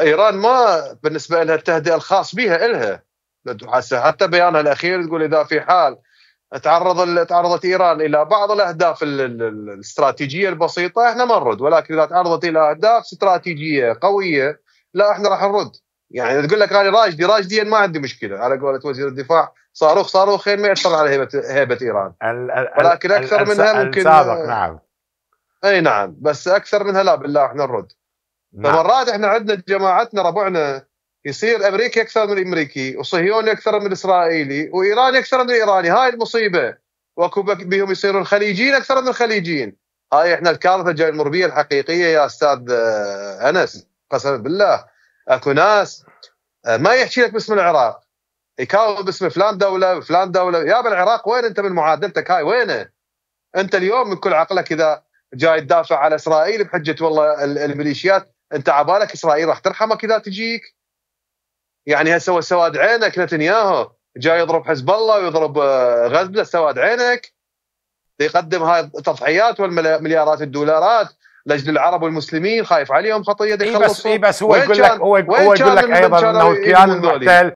ايران ما بالنسبه لها التهدئه الخاص بها الها حتى بيانها الاخير تقول اذا في حال تعرض تعرضت ايران الى بعض الاهداف الاستراتيجيه البسيطه احنا ما نرد ولكن اذا تعرضت الى اهداف استراتيجيه قويه لا احنا راح نرد يعني تقول لك انا راجدي راشدي ما عندي مشكله على قولة وزير الدفاع صاروخ صاروخين ما ياثر على هيبه هيبه ايران ال ال ولكن اكثر منها ممكن السابق نعم اي نعم بس اكثر منها لا بالله احنا نرد فمرات نعم. احنا عندنا جماعتنا ربعنا يصير امريكي اكثر من الامريكي وصهيوني اكثر من الاسرائيلي وايراني اكثر من الايراني هاي المصيبه واكو بهم يصيرون خليجيين اكثر من الخليجيين هاي احنا الكارثه جاي المربيه الحقيقيه يا استاذ آه، انس قسما بالله اكو ناس آه، ما يحكي لك باسم العراق يكاوم باسم فلان دوله فلان دوله يا بالعراق وين انت من معادلتك هاي وينه؟ انت اليوم من كل عقلك اذا جاي تدافع على اسرائيل بحجه والله الميليشيات انت عبالك اسرائيل راح ترحمك اذا تجيك يعني هسه سواد عينك نتنياهو جاي يضرب حزب الله ويضرب آه، غزه سواد عينك يقدم هاي التضحيات والمليارات الدولارات لاجل العرب والمسلمين خايف عليهم خطيه يخلصهم اي بس بس هو يقول لك هو, هو يقول لك ايضا انه الكيان المحتل